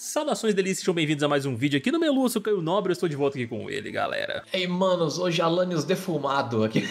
Saudações delícias, sejam bem-vindos a mais um vídeo aqui no Meluço, Caio Nobre, eu estou de volta aqui com ele, galera. Ei, manos, hoje Alanios defumado aqui.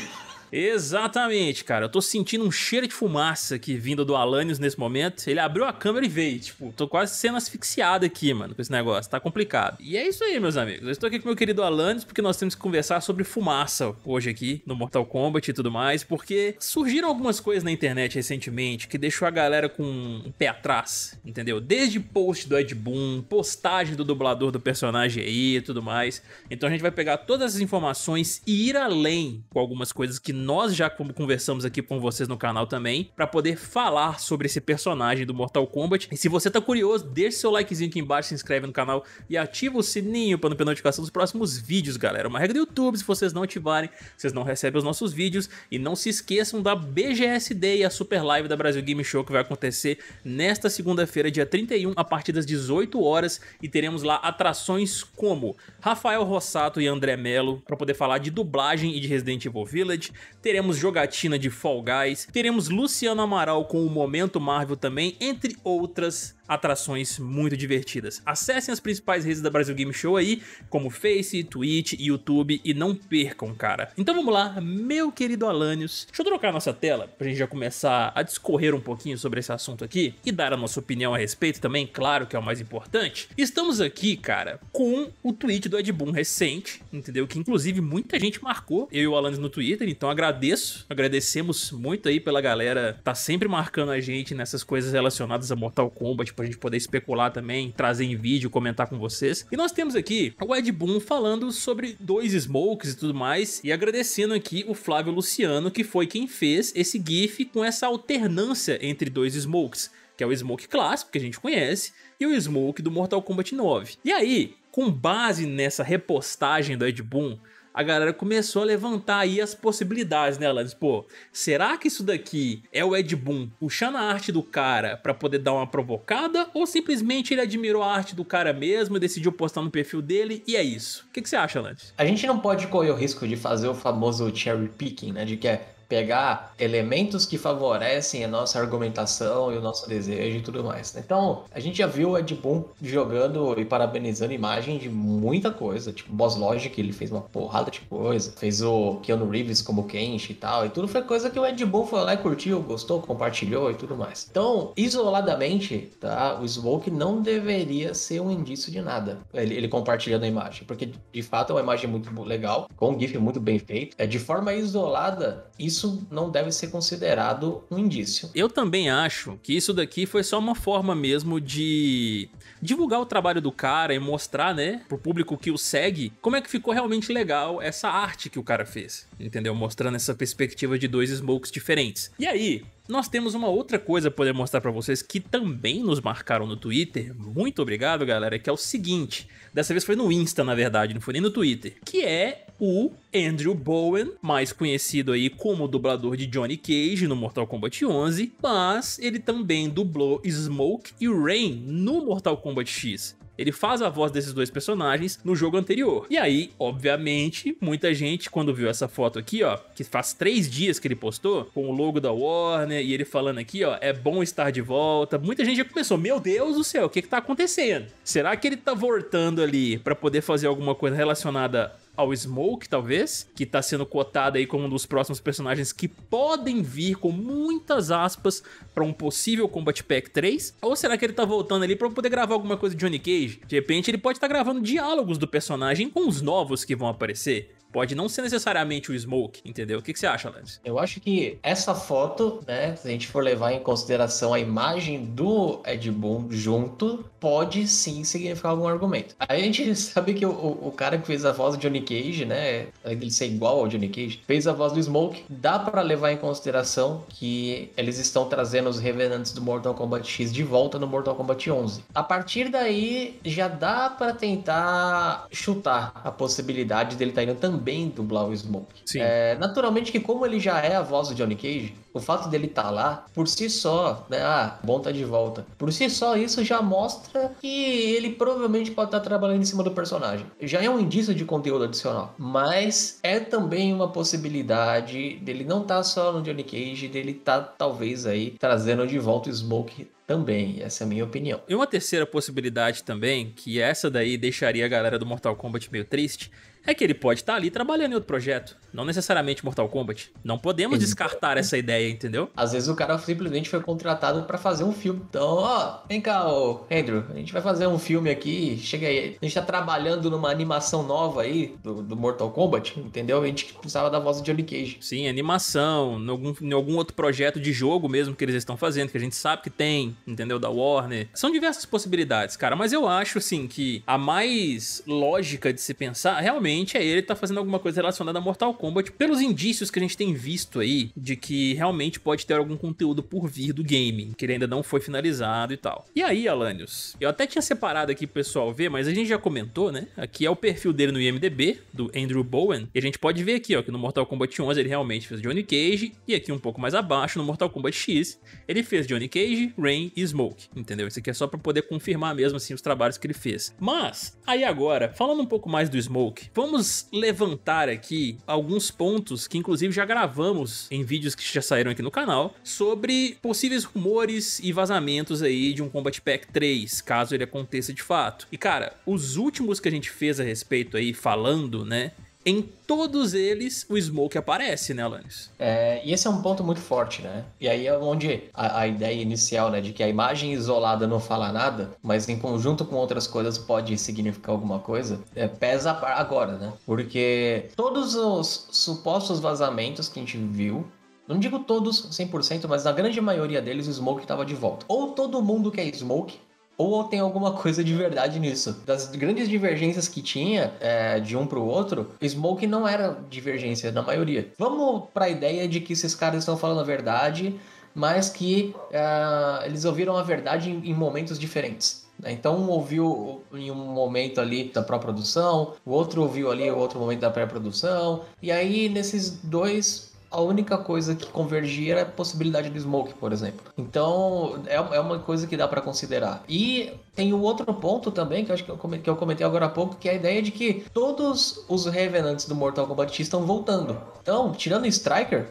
Exatamente, cara. Eu tô sentindo um cheiro de fumaça aqui vindo do Alanios nesse momento. Ele abriu a câmera e veio. Tipo, tô quase sendo asfixiado aqui, mano, com esse negócio. Tá complicado. E é isso aí, meus amigos. Eu estou aqui com meu querido Alanios porque nós temos que conversar sobre fumaça hoje aqui no Mortal Kombat e tudo mais, porque surgiram algumas coisas na internet recentemente que deixou a galera com um pé atrás, entendeu? Desde post do Ed Boon, postagem do dublador do personagem aí e tudo mais. Então a gente vai pegar todas as informações e ir além com algumas coisas que nós já conversamos aqui com vocês no canal também, para poder falar sobre esse personagem do Mortal Kombat. E se você tá curioso, deixa seu likezinho aqui embaixo, se inscreve no canal e ativa o sininho para não perder notificação dos próximos vídeos, galera. Uma regra do YouTube, se vocês não ativarem, vocês não recebem os nossos vídeos. E não se esqueçam da BGSD e a Super Live da Brasil Game Show que vai acontecer nesta segunda-feira, dia 31, a partir das 18 horas. E teremos lá atrações como Rafael Rossato e André Melo para poder falar de dublagem e de Resident Evil Village teremos jogatina de Fall Guys, teremos Luciano Amaral com o Momento Marvel também, entre outras atrações muito divertidas. Acessem as principais redes da Brasil Game Show aí, como Face, Twitch, YouTube e não percam, cara. Então vamos lá, meu querido Alanios. Deixa eu trocar a nossa tela pra gente já começar a discorrer um pouquinho sobre esse assunto aqui e dar a nossa opinião a respeito também, claro que é o mais importante. Estamos aqui, cara, com o tweet do Ed Boon recente, entendeu? Que inclusive muita gente marcou, eu e o Alanios no Twitter, então agradeço, agradecemos muito aí pela galera tá sempre marcando a gente nessas coisas relacionadas a Mortal Kombat pra gente poder especular também, trazer em vídeo, comentar com vocês. E nós temos aqui o Ed Boon falando sobre dois smokes e tudo mais, e agradecendo aqui o Flávio Luciano, que foi quem fez esse GIF com essa alternância entre dois smokes, que é o smoke clássico, que a gente conhece, e o smoke do Mortal Kombat 9. E aí, com base nessa repostagem do Ed Boon, a galera começou a levantar aí as possibilidades, né, Alanis? Pô, será que isso daqui é o Ed Boon puxando a arte do cara para poder dar uma provocada? Ou simplesmente ele admirou a arte do cara mesmo e decidiu postar no perfil dele e é isso? O que, que você acha, Alanis? A gente não pode correr o risco de fazer o famoso cherry picking, né? De que é pegar elementos que favorecem a nossa argumentação e o nosso desejo e tudo mais. Né? Então, a gente já viu o Ed Boon jogando e parabenizando imagem de muita coisa, tipo Boss Logic, ele fez uma porrada de coisa, fez o Keanu Reeves como Kench e tal, e tudo foi coisa que o Ed Boon foi lá e curtiu, gostou, compartilhou e tudo mais. Então, isoladamente, tá? O Smoke não deveria ser um indício de nada. Ele, ele compartilhando a imagem, porque de fato é uma imagem muito legal, com um GIF muito bem feito. É de forma isolada, isso isso não deve ser considerado um indício. Eu também acho que isso daqui foi só uma forma mesmo de divulgar o trabalho do cara e mostrar, né, pro público que o segue, como é que ficou realmente legal essa arte que o cara fez, entendeu? Mostrando essa perspectiva de dois smokes diferentes. E aí, nós temos uma outra coisa para poder mostrar para vocês que também nos marcaram no Twitter. Muito obrigado, galera, que é o seguinte. Dessa vez foi no Insta, na verdade, não foi nem no Twitter. Que é o Andrew Bowen, mais conhecido aí como dublador de Johnny Cage no Mortal Kombat 11, mas ele também dublou Smoke e Rain no Mortal Kombat X. Ele faz a voz desses dois personagens no jogo anterior. E aí, obviamente, muita gente, quando viu essa foto aqui, ó, que faz três dias que ele postou, com o logo da Warner e ele falando aqui, ó, é bom estar de volta. Muita gente já começou, meu Deus do céu, o que que tá acontecendo? Será que ele tá voltando ali para poder fazer alguma coisa relacionada ao Smoke, talvez, que tá sendo cotado aí como um dos próximos personagens que podem vir com muitas aspas para um possível Combat Pack 3? Ou será que ele tá voltando ali para poder gravar alguma coisa de Johnny Cage? De repente ele pode estar tá gravando diálogos do personagem com os novos que vão aparecer. Pode não ser necessariamente o Smoke, entendeu? O que, que você acha, Lance? Eu acho que essa foto, né, se a gente for levar em consideração a imagem do Ed Boon junto, pode sim significar algum argumento. Aí a gente sabe que o, o, cara que fez a voz do Johnny Cage, né, além dele ser igual ao Johnny Cage, fez a voz do Smoke. Dá para levar em consideração que eles estão trazendo os revenantes do Mortal Kombat X de volta no Mortal Kombat 11. A partir daí, já dá para tentar chutar a possibilidade dele estar tá indo também também dublar o Smoke. Sim. É, naturalmente que como ele já é a voz do Johnny Cage, o fato dele estar tá lá, por si só, né? Ah, bom tá de volta. Por si só, isso já mostra que ele provavelmente pode estar tá trabalhando em cima do personagem. Já é um indício de conteúdo adicional. Mas é também uma possibilidade dele não estar tá só no Johnny Cage, dele tá talvez aí trazendo de volta o Smoke também. Essa é a minha opinião. E uma terceira possibilidade também, que essa daí deixaria a galera do Mortal Kombat meio triste, é que ele pode estar tá ali trabalhando em outro projeto, não necessariamente Mortal Kombat. Não podemos Exato. descartar essa ideia, entendeu? Às vezes o cara simplesmente foi contratado para fazer um filme. Então, ó, vem cá, ô Andrew, a gente vai fazer um filme aqui, chega aí. A gente tá trabalhando numa animação nova aí do, do Mortal Kombat, entendeu? A gente precisava da voz de Johnny Cage. Sim, animação, em algum, em algum outro projeto de jogo mesmo que eles estão fazendo, que a gente sabe que tem, entendeu? Da Warner. São diversas possibilidades, cara, mas eu acho, assim, que a mais lógica de se pensar realmente provavelmente é ele que tá fazendo alguma coisa relacionada a Mortal Kombat, pelos indícios que a gente tem visto aí de que realmente pode ter algum conteúdo por vir do game, que ele ainda não foi finalizado e tal. E aí, Alanios, eu até tinha separado aqui pro pessoal ver, mas a gente já comentou, né? Aqui é o perfil dele no IMDB, do Andrew Bowen, e a gente pode ver aqui, ó, que no Mortal Kombat 11 ele realmente fez Johnny Cage, e aqui um pouco mais abaixo, no Mortal Kombat X, ele fez Johnny Cage, Rain e Smoke, entendeu? Isso aqui é só pra poder confirmar mesmo, assim, os trabalhos que ele fez. Mas, aí agora, falando um pouco mais do Smoke, vamos vamos levantar aqui alguns pontos que, inclusive, já gravamos em vídeos que já saíram aqui no canal sobre possíveis rumores e vazamentos aí de um Combat Pack 3, caso ele aconteça de fato. E, cara, os últimos que a gente fez a respeito aí, falando, né, em todos eles o Smoke aparece, né, Alanis? É, e esse é um ponto muito forte, né? E aí é onde a, a, ideia inicial, né, de que a imagem isolada não fala nada, mas em conjunto com outras coisas pode significar alguma coisa, é, pesa agora, né? Porque todos os supostos vazamentos que a gente viu não digo todos 100%, mas na grande maioria deles o Smoke estava de volta. Ou todo mundo que é Smoke ou tem alguma coisa de verdade nisso. Das grandes divergências que tinha é, de um para o outro, Smoke não era divergência na maioria. Vamos para a ideia de que esses caras estão falando a verdade, mas que é, eles ouviram a verdade em, em momentos diferentes. Né? Então um ouviu em um momento ali da pró-produção, o outro ouviu ali o outro momento da pré-produção, e aí nesses dois a única coisa que convergia era a possibilidade do Smoke, por exemplo. Então, é, é uma coisa que dá para considerar. E tem um outro ponto também, que eu acho que eu, comentei, que eu comentei agora há pouco, que é a ideia de que todos os Revenants do Mortal Kombat estão voltando. Então, tirando o Striker,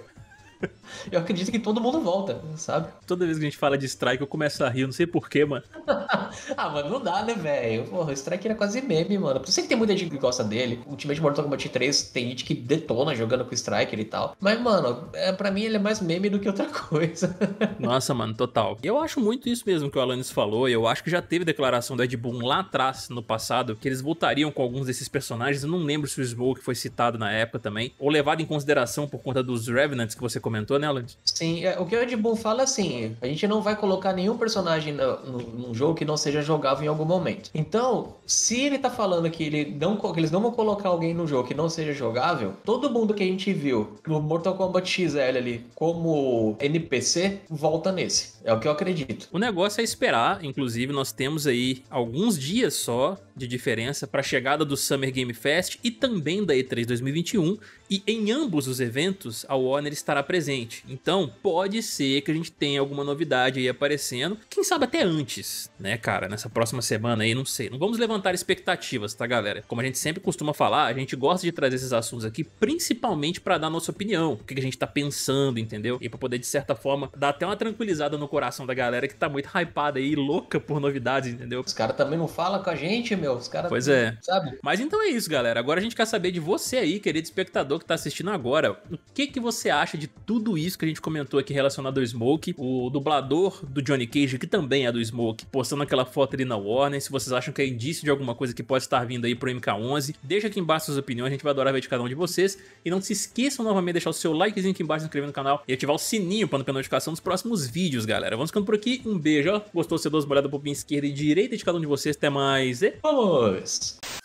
Eu acredito que todo mundo volta, sabe? Toda vez que a gente fala de strike, eu começo a rir, não sei porquê, mano. ah, mano, não dá, né, velho? Porra, o strike era quase meme, mano. Eu sei que tem muita gente que gosta dele. O time de Mortal Kombat 3 tem gente que detona jogando com striker e tal. Mas, mano, é, pra mim ele é mais meme do que outra coisa. Nossa, mano, total. Eu acho muito isso mesmo que o Alanis falou. Eu acho que já teve declaração do Ed Boon lá atrás, no passado, que eles voltariam com alguns desses personagens. Eu não lembro se o Smoke foi citado na época também. Ou levado em consideração por conta dos Revenants que você comentou, né, Land? Sim, é, o que o Ed Boon fala é assim: a gente não vai colocar nenhum personagem no, no, jogo que não seja jogável em algum momento. Então, se ele tá falando que, ele não, que eles não vão colocar alguém no jogo que não seja jogável, todo mundo que a gente viu no Mortal Kombat XL ali como NPC volta nesse. É o que eu acredito. O negócio é esperar, inclusive, nós temos aí alguns dias só de diferença para a chegada do Summer Game Fest e também da E3 2021. E em ambos os eventos, a Warner estará presente. Então, pode ser que a gente tenha alguma novidade aí aparecendo. Quem sabe até antes, né, cara? Nessa próxima semana aí, não sei. Não vamos levantar expectativas, tá, galera? Como a gente sempre costuma falar, a gente gosta de trazer esses assuntos aqui principalmente para dar nossa opinião, o que a gente tá pensando, entendeu? E para poder, de certa forma, dar até uma tranquilizada no coração da galera que tá muito hypada aí, louca por novidades, entendeu? Os caras também não falam com a gente, meu. Os caras. Pois é. Sabe? Mas então é isso, galera. Agora a gente quer saber de você aí, querido espectador jogador que está assistindo agora, o que que você acha de tudo isso que a gente comentou aqui relacionado ao Smoke? O dublador do Johnny Cage, que também é do Smoke, postando aquela foto ali na Warner, se vocês acham que é indício de alguma coisa que pode estar vindo aí pro MK11, deixa aqui embaixo suas opiniões, a gente vai adorar ver de cada um de vocês. E não se esqueçam novamente de deixar o seu likezinho aqui embaixo, se inscrever no canal e ativar o sininho para não perder notificação dos próximos vídeos, galera. Vamos ficando por aqui, um beijo, ó. Gostou? Você dá é duas molhadas pro pin esquerda e direita de cada um de vocês. Até mais e... Vamos!